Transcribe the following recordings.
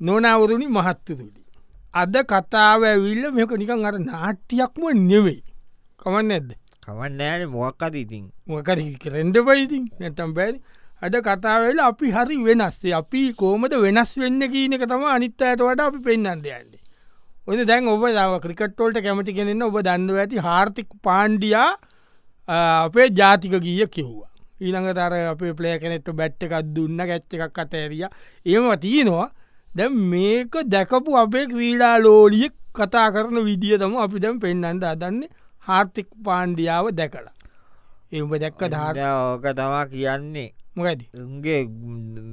නොනවරුණි මහත්තතුරි. අද කතාව ඇවිල්ල මේක නිකන් අර නාට්‍යයක්ම නෙවෙයි කවන්න ඇද කවන්නෑන මොක්කද ඉතින් මොකර කරෙන්ඩ පයිතින් නැතම් බැරි අද කතාවෙල අපි හරි වෙනස්සේ අපි කෝමද වෙනස් වෙන්න කියීනක තම අනිත් ඇයට වට අපි පෙන්න්නන්ද යන්නේ ඔන්න දැන් ඔබ දාව ක්‍රිකට්ටෝල්ට කැමති කෙනෙන්න ඔබ දන්නව ඇති හාර්ථික පාණ්ඩියා අපේ ජාතික ගීය කිව්වා ඊළඟ තර අපේ පලය කෙනෙට බැට් එකක් දුන්න ගැච්ච එකක් අතඇරිය ඒම තියනවා දැ මේක දැකපු අපේ ක්‍රීඩා ලෝලියෙක් කතා කරන විදිිය තම අපි දැම් පෙන්න්නට අදන්නේ හාර්ථික් පාණ්ඩියාව දැකලා එම දැක්ක ධාර ඕක තමා කියන්නේ මොකද උන්ගේ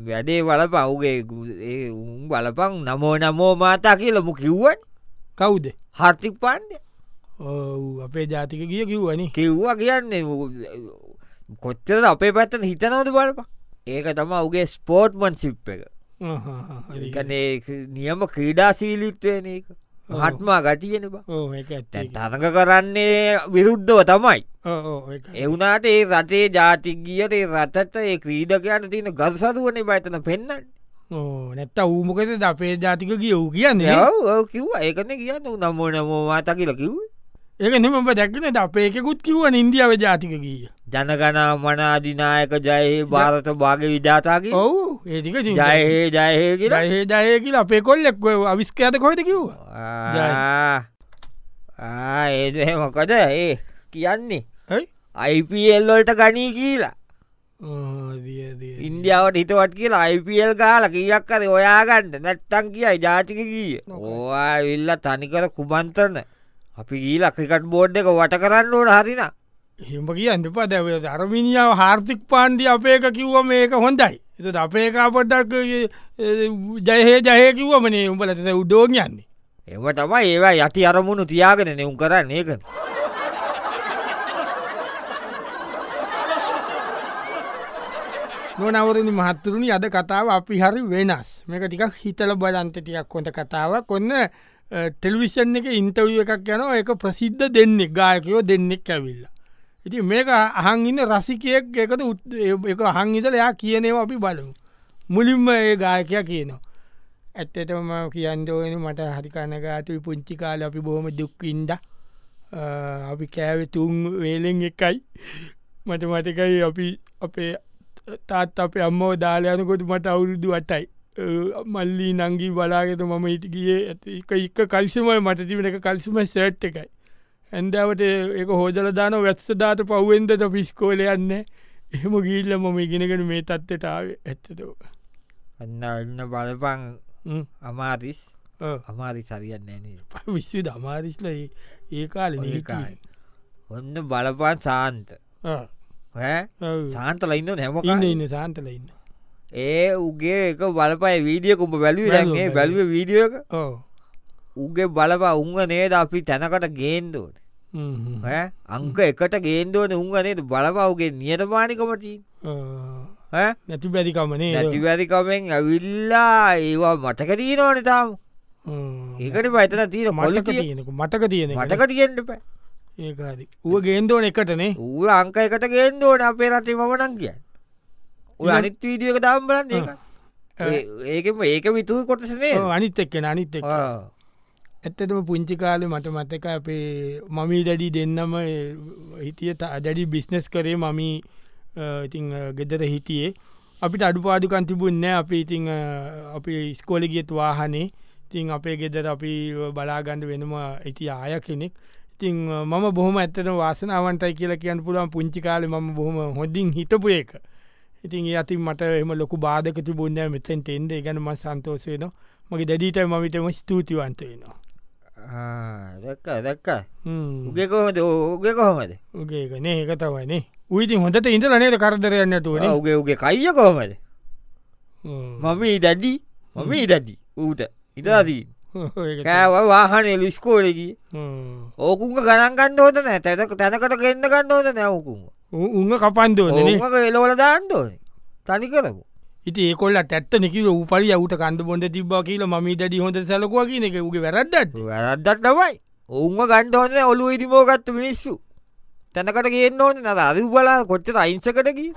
වැඩේ වල පවුගේ උන් බලපං නමෝ නමෝ මාතා කියලමු කිව්වන් කවුද හර්තික් පාන්්ඩ අපේ ජාතික ගිය කිව්වනි කිව්වා කියන්නේ කොච්චර අපේ පැත්තන හිතනවද බලප ඒක තම උගේ ස්පෝර්ට්මන් සිප් එක ඒකනේ නියම ක්‍රීඩාශීලිත්වයන එක මහත්මා ගටියෙන තරඟ කරන්නේ විරුද්ධව තමයි එවුනාට ඒ රටේ ජාතිගියට රටට ඒ ක්‍රීඩකයන්න තියෙන ගල් සදුවනේ බයතන පෙන්න්න නැත්ත ඌමකද අපේ ජාතික ගියව් කියන්න කිව්වා ඒකන කියන්න නම්මෝ නමෝවාතා කියලා කිව්ේ ඒක නෙම ඔබ දැක්කනට අපේකෙකුත් කිව ඉන්දියාව ජාතික ගීය ජනගනා මන අධිනායක ජයහේ භාරත භාග විජාතාගේ ඔවු ඒටික ජයහේ ජයහේ ජයහේ ජය කියලා අපේ කොල්ලෙක් අවිස්කඇත කොයිද කිව්වා ඒද මොකද ඒ කියන්නේ අයිපල්ලොල්ට ගනී කියලා ඉන්දියාවට හිතවත් කියලා අයිපල් ගාල කියක්කද ඔයාගන්න නැත්තන් කියයි ජාතික ගීය ඕවා ඉල්ල තනිකර කුබන්තරන අපි ගීල ක්‍රිකට් බෝඩ් එක වට කරන්න ඕන හරින හෙම කිය අඳපා දැව ධර්මිනිියාව හාර්ථික පාන්්ඩි අපේක කිව්ව මේක හොඳයි එත අපේකාපොඩ්ඩක් ජයහේ ජය කිව්වමනේ උඹලත උඩෝගයන්නේ එම තමයි ඒවා යති අරමුණු තියාගෙන නෙවුම් කරන්න ඒකන නොනවරනි මහත්තුරුණි අද කතාව අපි හරි වෙනස් මේක ටිකක් හිතල බලන්ත ටිකක් කොඳ කතාවක් කොන්න ටෙලිවිෂන් එක ඉන්ටවිය එකක් යනවා එක ප්‍රසිද්ධ දෙන්නෙක් ගායකයෝ දෙන්නෙක් ඇවිල්ල. ඉති මේක අහන්ඉන්න රසිකයෙක් එකද එක හංහිතල එයා කියනවා අපි බලමු. මුලින්ම ඒ ගායකයා කියනවා. ඇත්තටම කියන්දෝන මට හරිකණගාතු පුංචි කාල අපි බොහොම දුක්කින්ද අපි කෑව තුන් වේලෙන් එකයි මට මටකයි අපි අපේ තාත් අපේ අම්මෝ දාලයනකොට මට අවුරුදු අටයි මල්ලී නංගී බලාගෙත මම ඉටිගිය එක එක කල්සිමල් මට තිබෙන එක කල්සිම සැට් එකයි ඇන්දාවට එක හෝදල දාන වැත්ස දාත පව්ුවෙන්ද ත පිස්කෝල යන්න එහෙම ගිල්ල මම ඉගෙනගෙන මේ තත්ත්වටාව ඇත්තතෝක අන්න එන්න බලපං අමාරිස් අමාරි සරියන්න න විශ්ව අමාරිස්ල ඒකාල ඒකායි ඔන්න බලපන් සාන්ත සාන්තලයින්න හැම ඉන්න සාන්තලඉන්න ඒ උගේ එක බලපයි වීඩිය කුඹ වැලුව ලගේ බැලුව වීඩියක උගේ බලපා උංග නේද අපි තැනකට ගේන්දෝන අංක එකට ගේන්දෝන උංග නේද බලපවගේ නියතමානිකමති නැති බැරිකමනේ නැති බැරිකමෙන් ඇවිල්ලා ඒවා මටක තියෙනවන තාම ඒකට පයිතන තීර මල්ලක තියෙනක මටක තියෙන මටක තියෙන්ට පැ ඒ ඌ ගේන්දෝන එකටනේ ඌ අංක එකට ගේන්දෝන අපේ රටේ මමනන් කියන්න ඔය අනිත් වීඩියෝ එක දාම් බලන්න ඒක ඒකම ඒක විතු කොටසනේ අනිත් එක්කෙන අනිත් එක් ඇත්තටම පුංචි කාලේ මට මතක අපේ මමී ඩැඩි දෙන්නම හිටිය දැඩි බිස්නස් කරේ මමී ඉතිං ගෙදර හිටියේ අපිට අඩුපාඩුකන් තිබුන්න අපි ඉතිං අපි ස්කෝලි ගියත් වාහනේ ඉතිං අපේ ගෙදර අපි බලාගණඩ වෙනම ඇති ආය කෙනෙක් ඉතිං මම බොහොම ඇත්තට වාසනාවන්ටයි කියලා කියන්න පුළුවන් පුංචි කාලේ ම බොහොම හොඳින් හිටපු එක ඉතින් ඒ අති මට එම ලොකු බාධක තිබුණ මෙතෙන් ටෙන්ඩ ගැන ම සන්තෝසයන මගේ දැඩීට මවිටම ස්තුතිවන්තයනවා දැක්ක දැක්ක උගේ කොහොමද ඕගේ කොහොමද උගේගන ඒක තවයිනේ උයිති හොඳට ඉඳල නේද කරදරයන්නටුවන උගේ උගේ කයිය කොහොමද මම දැඩි මම දැඩි ඌට ඉතාදී වාහනේ ලිස්කෝලකි ඕකුන්ග ගණන්ගන්න හොතන තැනක තැනකට ගන්න ගන්න හොත නැවකුන්වා උම කපන් දෝන එලවල දාන්න ඕන තනි කරපු ඉති කොල්ල ඇත්ත නික උපරි අුට කන්ද බොඩ තිබා කියල ම ඩඩි හොඳ සැලකවා කියන එක උගේ වැරද්දත් වැරද්දත් නවයි ඔවුම ගණ්ඩ හොන්න ඔලු ඉදිමෝගත්තු මිනිස්සු තැනකට කියන්න ඕන නර අරු බලා කොච්චර අයිංසකටකි.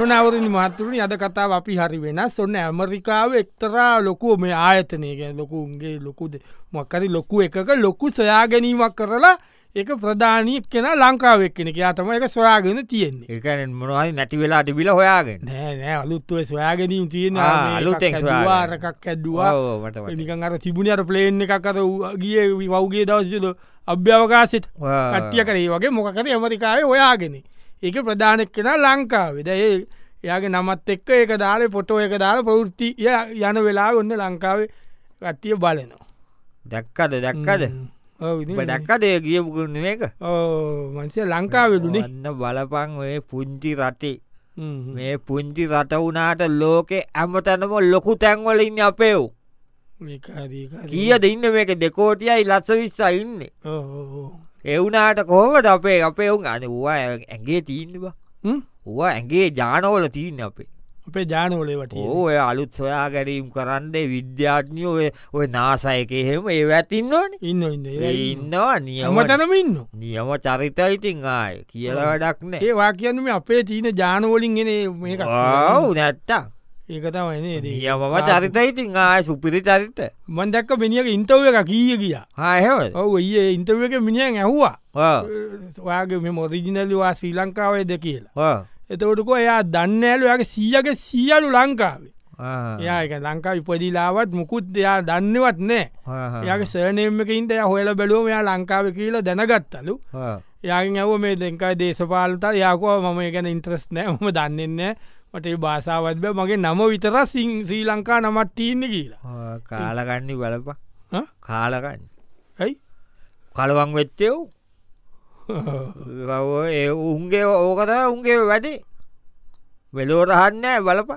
නොනවරනි මහතුරනි අද කතාව අපි හරි වෙන සොන්න ඇමරිකාව එක්තරා ලොකුව මේ ආයතනය ගැන ලොකුන්ගේ ලොකුද මොක්කරි ලොකු එකක ලොකු සොයා ගැනීමක් කරලා එක ප්‍රධානීක් කෙන ලංකාවක් කෙනෙක අතම එක සොයාගෙන තියෙන්නේ එක මොනහයි නැති වෙලා තිබිල හොයාගෙන නෑ අලුත්තුව සොයාගැනීම තියෙන අලුවාරකක් ඇඩ්වා නිකන් අර තිබුණ අර ප්ලේන් එකක් අර ගිය වව්ගේ දවසද අභ්‍යවකාසිත් කට්ටිය කරේ වගේ මොකකර ඇමරිකාවේ ඔයාගෙන ඒක ප්‍රධානක් කෙන ලංකාවෙද ඒ යාගේ නමත් එක්ක ඒක දාල පොටෝ එක දාල පවෘත්ති යන වෙලා ඔන්න ලංකාවේ කට්ටිය බලනවා දැක්කද දැක්කද දැක්කදය ගියපුගුණ එක මන්සේ ලංකාවෙදුන න්න බලපං ඔය පුංචි රටේ මේ පුංචි රට වුනාට ලෝකෙ ඇමතැනම ලොකු තැන්වල ඉන්න අපේව් කියද ඉන්න මේක දෙකෝතියයි ලස්ස විස්සා ඉන්නේ එවුනාට කොහොමද අපේ අපේ ඔුන් අන වවා ඇගේ තීන්නවා වා ඇගේ ජානෝල තිීන්න අපේ අපේ ජානෝලේවට ඕය අලුත් සොයා ගැරීම් කරන්නේ විද්‍යාඥය ඔය ඔය නාසයක එහෙම ඒ ඇතින්නවන ඉන්න ඉන්න ඉන්නවා නියමතනම ඉන්න නියම චරිත ඉතින් ආය කියලා වැඩක්න ඒවා කියන්නම අපේ තිීන ජානෝලින් ගෙන මේ නැත්තා ඒක තමයි යමම චරිත ඉතින් ආය සුපිරි චරිත මන්දක්ක මිනිියක ඉන්ටව් එක කීය කිය හයව ඔව ඒ ඉන්ටව එක මිනිියන් ඇහවා ඔයාගේ මෙ මොරිජිනල්ලවා ශ්‍රී ලංකාවේද කියලා එතකොටකො එයා දන්න ඇලු යාගේ සීයක සියලු ලංකාවේ ඒක ලංකා ඉපදිලාවත් මුකුත් දෙයා දන්නවත් නෑ යාගේ සනයමකින්ට හොල බැලුවම යා ලංකාව කියලා දැනගත්තලු යාගෙන් ඇව මේ දෙංකා දේශපාලතා යකෝ මම ගැන ඉන්ට්‍රස් නෑ හම දන්නන්නේ මට භාසාාවත්බ මගේ නම විතර සිං ශ්‍රී ලංකා නමත් තියන්න කියලා කාලගන්නේ බලප කාලගන්න ඇයි කලවන් වෙත්තයව් ඒ උන්ගේ ඕකත උන්ගේ වැඩේ වෙලෝරහන්න බලප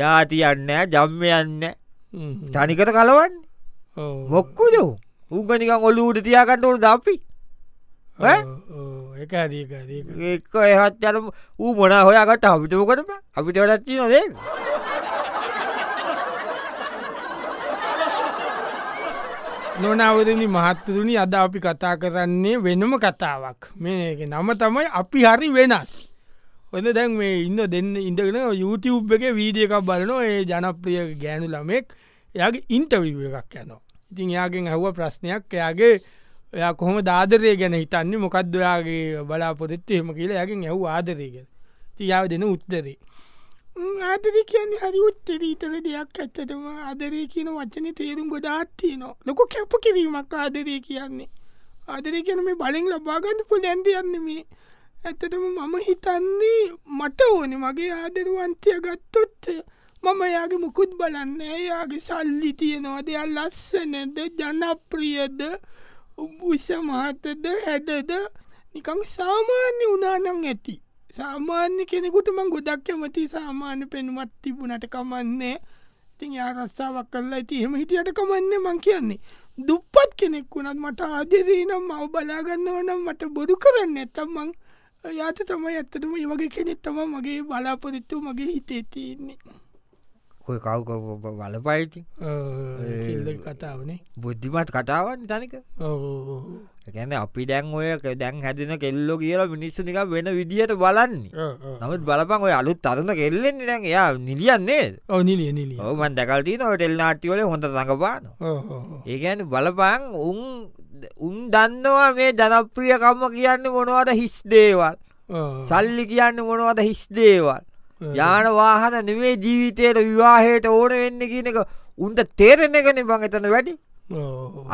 ජාති යන්න ජම්ම යන්න තනිකට කලවන්න මොක්කුද උගනිකන් ඔල්ලූට තියාකට ඕන දපි ඒක එහත් යන වූ මොනා හොයාගට අපිටමකටම අපිට වැඩත්ති නොදේ නොනවරනි මහත්තතුනි අද අපි කතා කරන්නේ වෙනම කතාවක් මේක නම තමයි අපි හරි වෙනස් ඔන්න දැන් මේ ඉන්න දෙන්න ඉඳගෙන යුතුබ් එක වීඩිය එකක් බලනො ඒ ජනප්‍රිය ගෑනු ළමෙක් එයාගේ ඉන්ටවිව එකක් යනවා ඉතින් යාගෙන් ඇහුව ප්‍රශ්නයක් එයාගේ ඔයා කොහොම දාදරය ගැන හිතන්නේ මොකක්ද ඔයාගේ බලාපොරොත්තුහෙම කියලා යකින් ඇහු ආදරයගෙන තියාව දෙන උත්තරේ ආදර කියන්නේ හරි උත්තර ඉතර දෙයක් ඇත්තටම ආදරය කියන වචන තේරුම් ගොඩාත්තිය නො ලොක කැප කිරීමක් ආදරය කියන්නේ ආදරය කියන මේ බලින් ලබාගන්න පු දැන්දයන්න මේ ඇත්තටම මම හිතන්නේ මට ඕන මගේ ආදරුවන්තය ගත්තොත් මම යාගේ මුකුත් බලන්න එයාගේ සල්ලි තියෙනවාද අල් ලස්සනද ජනප්‍රියද උබුෂ මහතද හැදද නිකං සාමාන්‍ය උනානං ඇති සාමාන්‍ය කෙනෙකුටම ගොඩක් කැමති සාමාන්‍ය පෙනුමත් තිබුණට කමන්නේ ඉතින් යාරස්සාාවක් කරලා ඇති එහෙම හිටියට කමන්නේ මං කියන්නේ දුප්පත් කෙනෙක් වුණත් මට ආදෙදී නම් මව බලාගන්නව නම් මට බොදු කරන්න ඇත්තම් මං යාත තමයි ඇත්තටම ඒ වගේ කෙනෙත් තම මගේ බලාපොරිත්තු මගේ හිතේ තියෙන්නේ කොය කව් වලපයිති කතාවනේ බුද්ධිමත් කතාවන් තනික ගැන අපි දැන් ඔය දැන් හැදෙන කෙල්ලො කියලා මිනිස්සු නික වෙන විදිහට බලන්නේ නමුත් බලපන් ඔය අලුත් තරන්න කෙල්ලෙන්නේ දැන් එයා නිලියන්නේ නිලිය නිලිය ඔමන් දැකල්ටී නො ටෙල්නාටිවල හොඳ රඟපාන ඒගැන බලපං උන් උන් දන්නවා මේ ජනප්‍රියකම්ම කියන්න මොනවද හිස් දේවල් සල්ලි කියන්න මොනවද හිස් දේවල් යානවාහන නෙවේ ජීවිතයට විවාහයට ඕන වෙන්න කියනක උන්ට තේරෙන එකන බං එතන වැඩි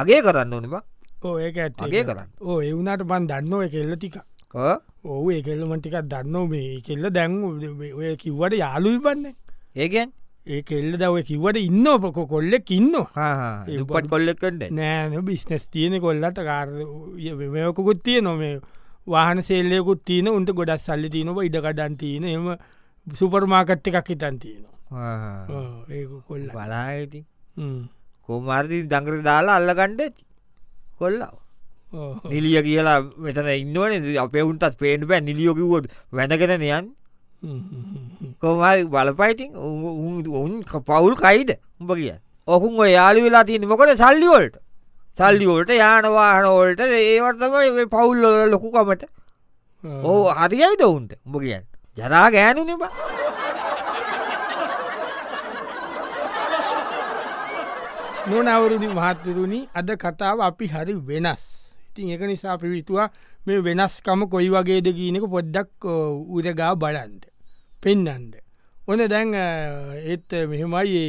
අගේ කරන්න ඕන ඕඒ ඇගේ කරන්න ඕ එවුණට බන් දන්න එක එල්ල ටික ඔහු එකෙල්ලම ටිකක් දන්න මේ කෙල්ල දැන් ඔය කිව්වට යාලුයි බන්න ඒකෙන් ඒ කෙල්ල දව කිවට ඉන්න පොක කොල්ලෙක් ඉන්න පට කොල්ලෙකට නෑ බිස්නස් තියෙන කොල්ලට කාර්යමයකුකුත් තිය නොමේ වාහන සෙල්ලෙකුත් තියන උන්ට ගොඩක් සල්ලි තියනව ඉඩකඩන් තියන එම සුපර්මාකට් එකක් හිතන් තියෙනවා ඒ කොල්ල බලාඇති කෝමාර්දි දංගර දාලා අල්ලකණ්ඩ කොල්ලා නිලිය කියලා මෙතන ඉන්නවන අපවුන්ටත් පේෙන් බෑ නිලියෝකිවොත් වැඳගෙන යන් කොමල් බලපයිතින් උන් පවුල් කයිද උඹ කිය ඔකුන් යාලි වෙලා තියන මොකද සල්ලිවොල්ට සල්ලිවොල්ට යානවාහනෝල්ට ඒවර්තම පවුල්ල ලොකුකමට ඕ හරියයි දවුන්ට උඹ කියන්න ජරා ගෑනුනෙබ නොනවුරුදි මහත්තුරුණි අද කතාව අපි හරි වෙනස් ඉතින් එක නිසා පිවිතුවා මේ වෙනස්කම කොයි වගේද කියීනක පොඩ්ඩක් උරගා බලන්ද පෙන්නන්ද ඕන දැන් ඒත් මෙහෙමයි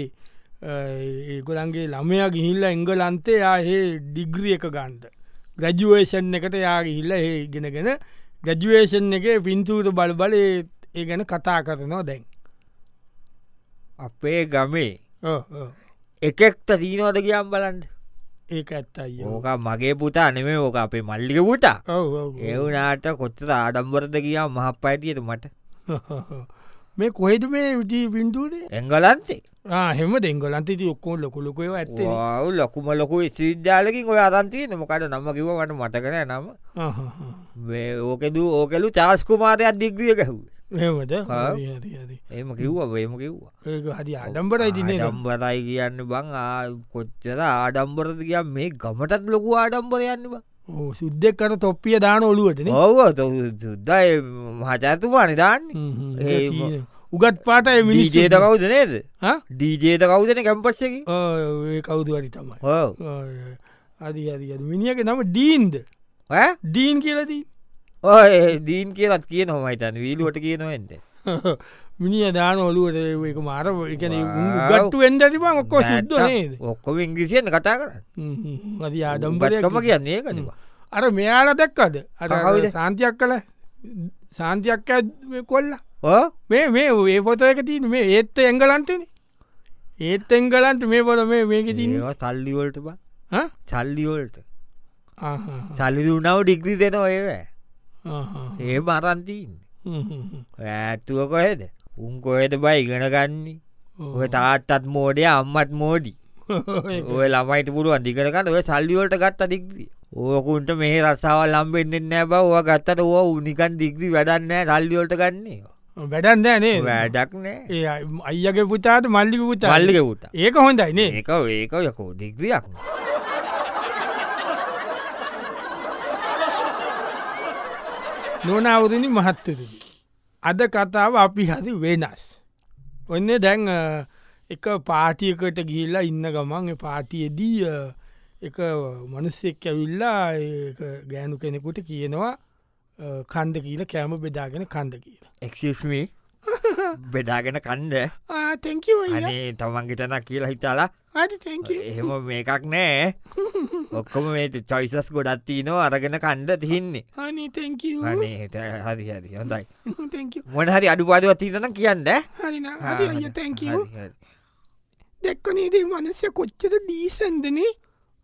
ඒගොලන්ගේ ළමයා ගිහිල්ල එංගලන්තේ යාහේ ඩිග්‍රිය එක ගන්ද ග්‍රජුවේෂන් එකට යාගිහිල්ල ඒ ගෙනගෙන ග්‍රජුවේෂන් එක පින්තූර බලබලේ ඒ ගැන කතා කරනවා දැන් අපේ ගමේ එකෙක්ත දීනවද කියම් බලන්ට ඒක ඇත්ත ඕක මගේ පුතා නෙමේ ඕක අපේ මල්ලික පුතා එවනාට කොච්ච ආඩම්බරද කියා මහ පයිතියට මට මේ කොහෙද මේ විටී පින්තුූද එංගලන්තේ හෙම දෙංගලන්ත ඔක්කෝ ලොකුලොකය ඇත ලොකුම ලොකු සිද්ධාලකින් ඔය අතන්තියන මොකට නම කිව වට මටකන නම ඕකෙද ඕකෙලු චාස්කුමාතයක් දිග්‍රිය කැහුවේ මෙමද එම කිව්වා වේම කිව්වා ඒක හරි ආඩම්බරයි තින ඩම්බරයි කියන්න බං කොච්චර ආඩම්බරද කිය මේ ගමටත් ලොකු ආඩම්බර යන්නවා ඕ සුද්දෙක් කට තොප්පිය දාන ඔලුවටන ඔව සුද්දය මහචඇතුමා නිදාන්න උගත් පාට මිජේත කවුද නේද ඩීජේත කවුදන කැම්පස්සකි කවුද වැඩි තමයි අදි අදි මිනිියක නම ඩීන්ද ඩීන් කියලදී ඔය දීන් කියලත් කියන හොමයිතන් වීලුවට කියනවෙන්ට මිනිිය දාන ඔලුවට එක මාර එකන ගට්ටු වෙන්ඩ තිබන් ඔක්කෝ සිද්ද ඔක්කොම ඉංග්‍රිසියෙන් කතා කර මති ආඩම්බරකම කියන්නේ කනවා අර මෙයාල දැක්කද අරවිද සාන්තියක් කළ සාන්තියක් කොල්ලා මේ මේ ඒ පොත එක තින මේ ඒත්ත එංගලන්තන ඒත් එංගලන්ට මේ පොල මේ මේක තිනවා සල්ලිවලට බ සල්ලිවලට සල්ලි දුනාව ඩික්්‍රී දෙෙන ඔයවෑ ඒ මරන්තින්නේ ඇත්තුව කොහෙද උන් කොහෙද බයි ඉගෙනගන්නේ ඔය තාත්තත් මෝඩය අම්මත් මෝඩි ඔය ළමයිට පුරුවන් දිගනකට ඔය සල්ලිවලට ගත් අදික්දී ඕකුන්ට මේ රස්සාවල් ලම්බෙන්න්න බව ඔ ගත්තට ඕ උනිකන් දිගදී වැඩන්න රල්ලිවලට ගන්නේ වැඩන්න නේ වැඩක්නේ ඒ අයගේ පුතාට මල්ලික පුතා අල්ලික පුතා ඒක හොඳයිනේ ඒක ඒකයකෝ දිග්‍රියක්න. නොනවරණ මහත්තතුද. අද කතාව අපි හරි වෙනස්. ඔන්න දැන් එක පාටියකට ගිල්ලා ඉන්න ගමන් පාටියදී එක මනුස්සෙක් ඇවිල්ලා ගෑනු කෙනෙකුට කියනවා කන්ද කියල කෑම බෙදාගෙන කන්ද කියලා. එක්ෂමේ බෙදාගෙන කණ්ඩ තැංකෝ අනේ තමන්ගේ තැනක් කියලා හිතාලා එහෙම මේකක් නෑ ඔක්කොම මේ චොයිසස් ගොඩත්තිනෝ අරගෙන කණ්ඩ තිහින්නේ අනේ තැංක හරි හරි හොඳයි මොන හරි අඩුපාදුවත් තිීතන කියන්න හරි තැංක දැක්කනේදේ මනස්ය කොච්චර දීසන්දනේ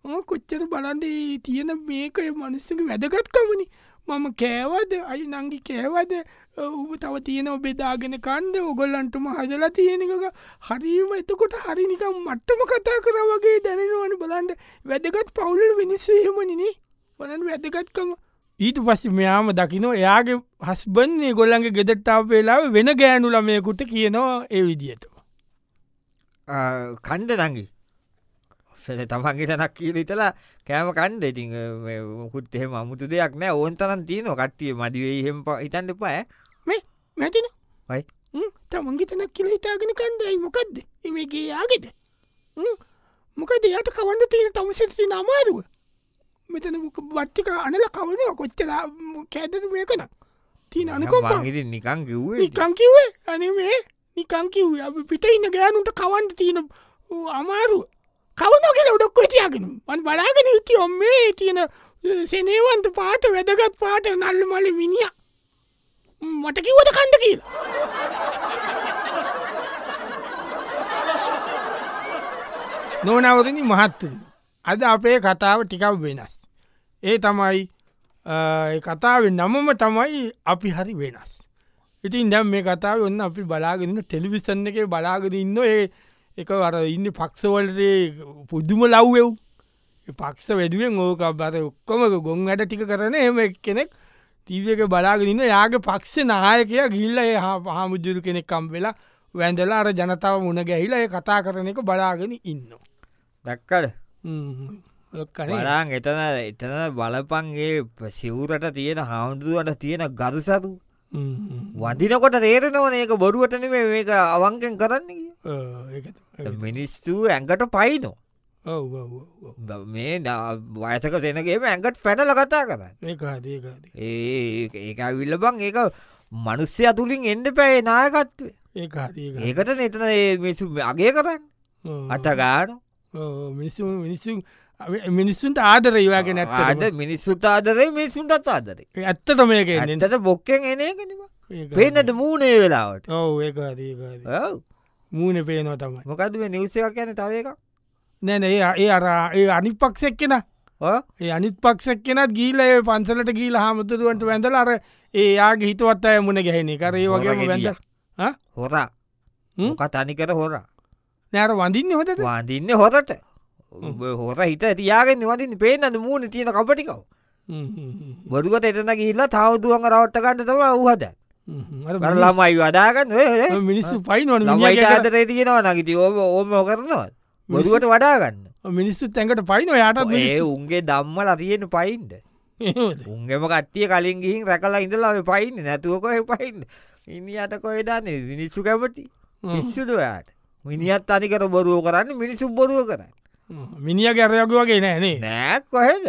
ඕ කොච්චර බලන්ඩේ තියෙන මේකය මනුස්සක වැදගත්කමනි මම කෑවද අයි නංගි කෑවද ඔබ තව තියෙන බෙදාගෙන කන්ද ඔගොල්ලන්ටම හදලා තියෙනක හරීම එතකොට හරිනිකම් මට්ටම කතා කර වගේ දැනෙනවන බලන්ද වැදගත් පවුලල් විනිස්සේහෙමනිනේ වලන් වැදගත්කම ඊට පස්ස මෙයාම දකිනෝ එයාගේ හස්බන්නේ ගොල්ලන්ගේ ගෙදටාව වෙලාව වෙන ගෑනුලමයකුට කියනවා ඒ විදිහටම කණ්ඩ නංගේ සැ තමන්ගේ තැනක් කියල ඉතලා කෑම කණ්ඩ ඉති මුකුත් එහෙම අමුතු දෙයක් නෑ ඕන් තරන් තියන කට්ටිය මඩිවේ හෙම හිතන්ඩ පාය මේ මැතින වයි තමන්ගේ තැනක් කියල හිතාගෙන කණ්ඩයි මොකක්ද එමගේ යාගෙද මොකද යට කවන්න තියෙන තමසෙති නමාරුව මෙතන බට්ටික අනල කවද කොච්චලා කෑදතු මේකන තින අනකොමගේ නිකං කිව්ේ නිකං කිවේ අනේ මේ නිකං කිව්ේ අප පිට ඉන්න ගෑනුන්ට කවන්ට තියෙන අමාරුව කවුනෝ කියලා උඩක්කො හිටියාගෙන මන් බලාගෙන හිටිය ඔම්මේ තියෙන සෙනේවන්ත පාත වැදගත් පාත නල්ලු මල මිනිිය මට කිව්වද කණ්ඩ කියලා නොනවරණි මහත්තර අද අපේ කතාව ටිකක් වෙනස් ඒ තමයි කතාව නමම තමයි අපි හරි වෙනස් ඉතින් දැම් මේ කතාව ඔන්න අපි බලාගෙන ටෙලිවිසන් එක බලාගෙන ඉන්න ඒ එක අර ඉන්න පක්ෂවලට පුදුම ලව්වෙව් පක්ෂ වැදුවෙන් ඕක බර ඔක්කොම ගොන් වැඩ ටික කරන එම කෙනෙක් තීවක බලාගෙනන්න යාගේ පක්ෂ නායකය ගිල්ල හා පහමුදුරු කෙනෙක්කම් වෙලා වැඳලා අර ජනතාව මුණ ගැහිලා කතා කරන එක බලාගෙන ඉන්න. දැක්කද බලාන් එතන එතන බලපන්ගේ සිවරට තියෙන හාමුදුරුවට තියෙන ගරු සතු වදිනකොට තේරෙනවන ඒක බොරුවටන මේක අවංකෙන් කරන්නේ මිනිස්සු ඇඟට පයිනෝ මේ වයසක සෙනගේම ඇඟට පැනල කතා කරන්න ඒ විල්ල බං ඒක මනුස්්‍ය අතුලින් එන්ඩ පැේ නායකත්වේ ඒකට නතන මිසු අගේ කරන්න අතගාන මිනිස්සු මිනිස්සු මිනිස්සුන්ට ආදර ඒවාගෙන ඇට මිනිස්සුත් ආදරේ මිනිසුන්ටත් ආදරේ ඇත්තට මේක ඇට බොක්කෙන් එනය පේනට මූනේ වෙලාවට ඔ ඒ මූුණ පේනවා තමයි මොකද මේ නිවස එකක් යන තව එක නැන ඒ ඒ අරා ඒ අනිත් පක්ෂක් කෙන ඒ අනිත් පක්ෂක් කෙනත් ගීල ඒ පන්සලට ගීල හාමුතුරුවන්ට වැඳල අර ඒයාගේ හිතවත් අය මුණ ගැහෙන කරේ වගේ වැඳ හොරා මොකත් අනිකර හොරා නෑර වඳින්න හොත වඳින්න හොතට හොර හිත තියාගෙන වදින් පේන්නද මූුණ තියෙන කපටිකව බොරුගත එතන ගිල්ලා තවදුවන් රවට්ටකන්න තම වහදැ අර ළමයි වඩාගන්න මිනිස්සු පයිනවන ලාදරේ තියෙනවා නගිති ඕම ඕම කරනවා බොදුවට වඩාගන්න මිනිස්සු තැකට පයින යාට ඒ උන්ගේ දම්මල තියෙන පයින්ද උන්ගේම කට්ටිය කලින් ගිහින් රැකලා ඉඳලාව පයින්න නැතුවකොය පයින්න ඉනි අත කොය දන්න මිනිස්සු කැමති මිස්සුදයාට මිනිියත් අනිකර බොරුව කරන්න මිනිසු බොරුව කරන්න මිනිිය ගැරයග වගේ නෑනේ නෑ කොහෙද